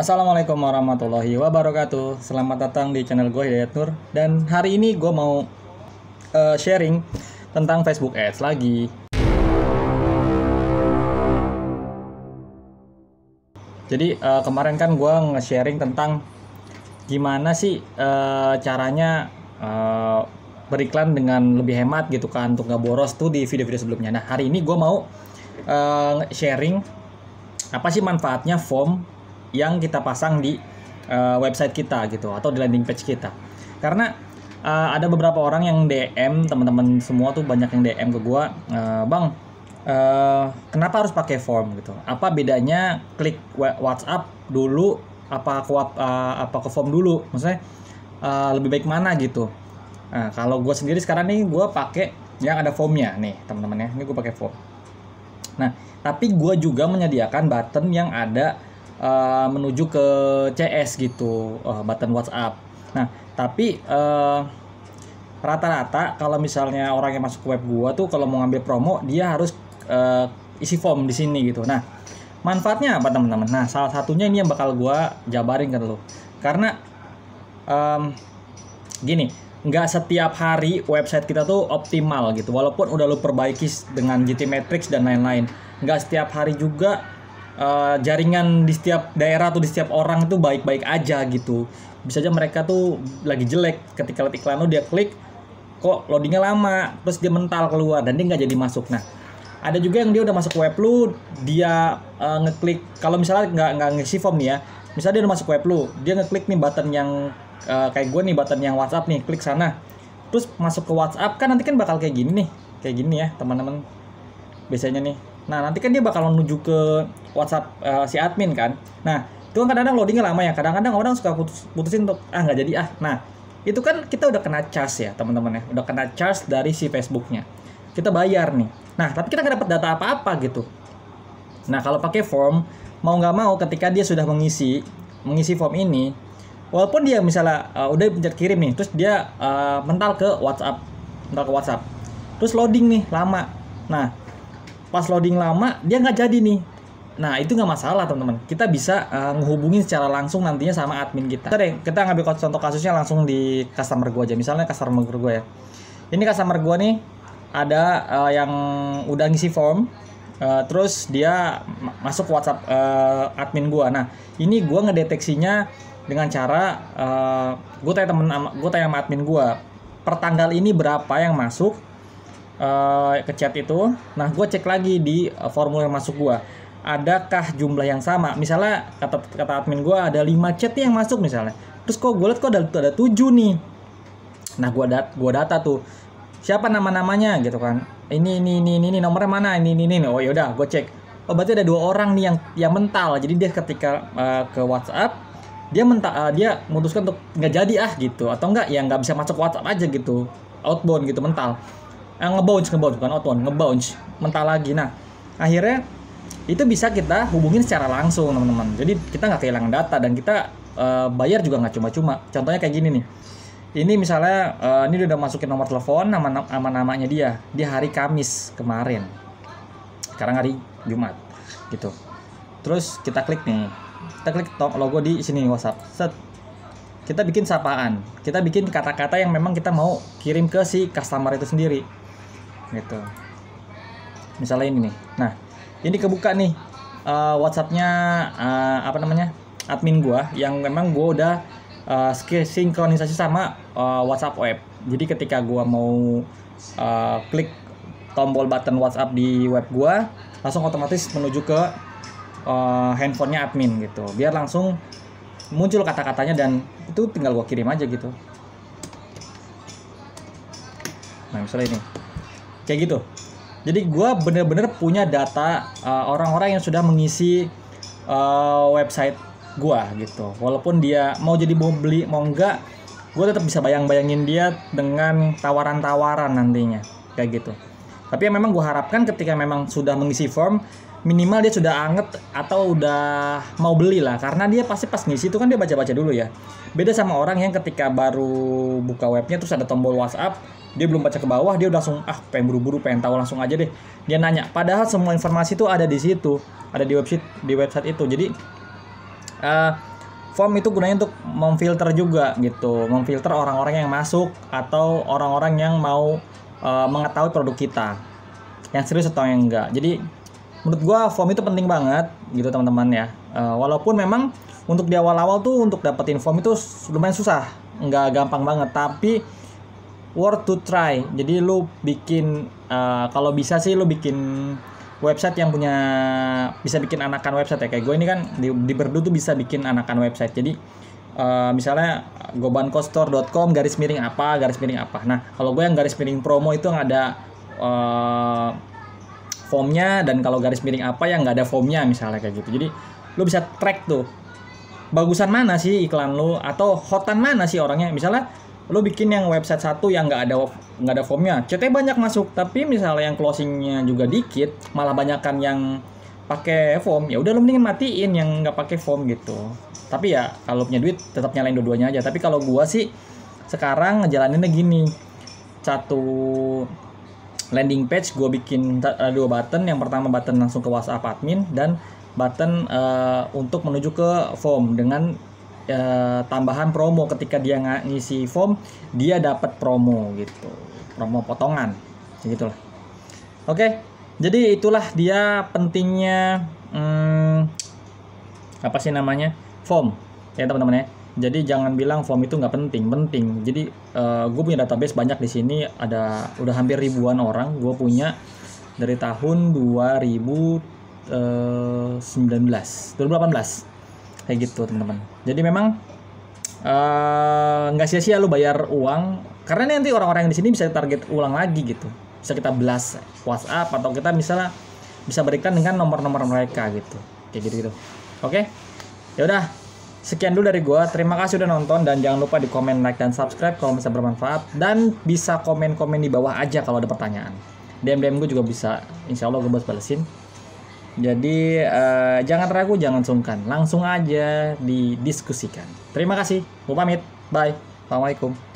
Assalamualaikum warahmatullahi wabarakatuh. Selamat datang di channel gue Hidayat Nur dan hari ini gue mau uh, sharing tentang Facebook Ads lagi. Jadi uh, kemarin kan gue nge-sharing tentang gimana sih uh, caranya uh, beriklan dengan lebih hemat gitu kan untuk nggak boros tuh di video-video sebelumnya. Nah hari ini gue mau uh, sharing apa sih manfaatnya form yang kita pasang di uh, website kita gitu atau di landing page kita. Karena uh, ada beberapa orang yang DM teman-teman semua tuh banyak yang DM ke gua, uh, "Bang, uh, kenapa harus pakai form gitu? Apa bedanya klik WhatsApp dulu apa ke uh, apa ke form dulu? Maksudnya uh, lebih baik mana gitu?" Nah, kalau gua sendiri sekarang nih gua pakai yang ada formnya nih teman-teman ya. Ini gua pakai form. Nah, tapi gua juga menyediakan button yang ada uh, menuju ke CS gitu uh, button WhatsApp. Nah tapi uh, rata-rata kalau misalnya orang yang masuk ke web gua tuh kalau mau ngambil promo dia harus uh, isi form di sini gitu. Nah manfaatnya apa teman-teman? Nah salah satunya ini yang bakal gua jabarin kan lo karena um, gini nggak setiap hari website kita tuh optimal gitu walaupun udah lo perbaiki dengan GT Matrix dan lain-lain nggak setiap hari juga Eh, jaringan di setiap daerah atau di setiap orang itu baik-baik aja gitu bisa aja mereka tuh lagi jelek ketika lihat iklan lo dia klik kok loadingnya lama terus dia mental keluar dan dia nggak jadi masuk nah ada juga yang dia udah masuk web lu dia uh, ngeklik kalau misalnya nggak nggak ngisi form nih ya misalnya dia udah masuk web lu dia ngeklik nih button yang uh, kayak gue nih button yang WhatsApp nih klik sana terus masuk ke WhatsApp kan nanti kan bakal kayak gini nih kayak gini ya teman-teman biasanya nih Nah, nanti kan dia bakal menuju ke WhatsApp uh, si admin kan. Nah, itu kan kadang-kadang loadingnya lama ya. Kadang-kadang orang suka putus, putusin untuk ah nggak jadi ah. Nah, itu kan kita udah kena charge ya teman-teman ya. Udah kena charge dari si Facebooknya. Kita bayar nih. Nah, tapi kita nggak dapat data apa-apa gitu. Nah, kalau pakai form mau nggak mau ketika dia sudah mengisi mengisi form ini, walaupun dia misalnya uh, udah pencet kirim nih, terus dia uh, mental ke WhatsApp, mental ke WhatsApp, terus loading nih lama. Nah, pas loading lama dia nggak jadi nih Nah itu nggak masalah teman-teman. Kita bisa uh, ngehubungin secara langsung nantinya sama admin kita. Kita, deh, kita ngambil contoh kasusnya langsung di customer gua aja. Misalnya customer gua ya. Ini customer gua nih ada uh, yang udah ngisi form. Uh, terus dia masuk WhatsApp uh, admin gua. Nah ini gua ngedeteksinya dengan cara uh, gue tanya temen gue tanya sama admin gua. Pertanggal ini berapa yang masuk? uh, ke chat itu nah gue cek lagi di uh, eh, formulir masuk gue adakah jumlah yang sama misalnya kata kata admin gue ada 5 chat yang masuk misalnya terus kok gue liat kok ada ada 7 nih nah gue dat gua data tuh siapa nama namanya gitu kan ini ini ini ini, ini nomornya mana ini ini ini oh yaudah gue cek oh berarti ada dua orang nih yang yang mental jadi dia ketika uh, ke WhatsApp dia menta uh, dia memutuskan untuk nggak jadi ah gitu atau enggak ya nggak bisa masuk WhatsApp aja gitu outbound gitu mental eh, ngebounce ngebounce bukan outbound ngebounce mentah lagi nah akhirnya itu bisa kita hubungin secara langsung teman-teman jadi kita nggak kehilangan data dan kita uh, bayar juga nggak cuma-cuma contohnya kayak gini nih ini misalnya uh, ini udah masukin nomor telepon nama nama namanya dia di hari Kamis kemarin sekarang hari Jumat gitu terus kita klik nih kita klik top logo di sini WhatsApp set kita bikin sapaan kita bikin kata-kata yang memang kita mau kirim ke si customer itu sendiri gitu misalnya ini nih nah ini kebuka nih uh, WhatsAppnya uh, apa namanya admin gua yang memang gua udah uh, sinkronisasi sama uh, WhatsApp web jadi ketika gua mau uh, klik tombol button WhatsApp di web gua langsung otomatis menuju ke uh, handphonenya admin gitu biar langsung muncul kata-katanya dan itu tinggal gua kirim aja gitu nah misalnya ini kayak gitu jadi gue bener-bener punya data eh, orang-orang uh, yang sudah mengisi uh, website gue gitu walaupun dia mau jadi mau beli mau enggak gue tetap bisa bayang-bayangin dia dengan tawaran-tawaran nantinya kayak gitu tapi yang memang gue harapkan ketika memang sudah mengisi form minimal dia sudah anget atau udah mau beli lah karena dia pasti pas ngisi itu kan dia baca-baca dulu ya beda sama orang yang ketika baru buka webnya terus ada tombol WhatsApp dia belum baca ke bawah dia udah langsung ah pengen buru-buru pengen tahu langsung aja deh dia nanya padahal semua informasi itu ada di situ ada di website di website itu jadi uh, form itu gunanya untuk memfilter juga gitu memfilter orang-orang yang masuk atau orang-orang yang mau uh, mengetahui produk kita yang serius atau yang enggak jadi menurut gua form itu penting banget gitu teman-teman ya uh, walaupun memang untuk di awal-awal tuh untuk dapetin form itu lumayan susah nggak gampang banget tapi worth to try jadi lu bikin uh, kalau bisa sih lu bikin website yang punya bisa bikin anakan website ya kayak gue ini kan di, di Berdu tuh bisa bikin anakan website jadi uh, misalnya gobankostor.com garis miring apa garis miring apa nah kalau gue yang garis miring promo itu nggak ada uh, formnya dan kalau garis miring apa yang nggak ada formnya misalnya kayak gitu jadi lo bisa track tuh bagusan mana sih iklan lu atau hotan mana sih orangnya misalnya lo bikin yang website satu yang nggak ada nggak ada formnya CT banyak masuk tapi misalnya yang closingnya juga dikit malah banyakkan yang pakai form ya udah lo mendingan matiin yang nggak pakai form gitu tapi ya kalau punya duit tetap nyalain dua-duanya aja tapi kalau gua sih sekarang ngejalaninnya gini satu landing page gue bikin eh, dua button yang pertama button langsung ke WhatsApp admin dan button uh, untuk menuju ke form dengan uh, tambahan promo ketika dia ngisi form dia dapat promo gitu promo potongan gitulah oke okay. jadi itulah dia pentingnya hmm, apa sih namanya form ya teman-teman ya jadi jangan bilang form itu nggak penting penting jadi uh, eh, gue punya database banyak di sini ada udah hampir ribuan orang gue punya dari tahun 2019 2018 eh, kayak gitu teman-teman jadi memang eh, nggak uh, sia-sia lu bayar uang karena nanti orang-orang yang di sini bisa target ulang lagi gitu bisa kita blast WhatsApp atau kita misalnya bisa berikan dengan nomor-nomor mereka gitu kayak gitu gitu oke ya udah Sekian dulu dari gue. Terima kasih udah nonton dan jangan lupa di komen, like, dan subscribe kalau bisa bermanfaat. Dan bisa komen-komen di bawah aja kalau ada pertanyaan. DM-DM gue juga bisa. Insya Allah gue balesin Jadi uh, jangan ragu, jangan sungkan. Langsung aja didiskusikan. Terima kasih. Gue pamit. Bye. Assalamualaikum.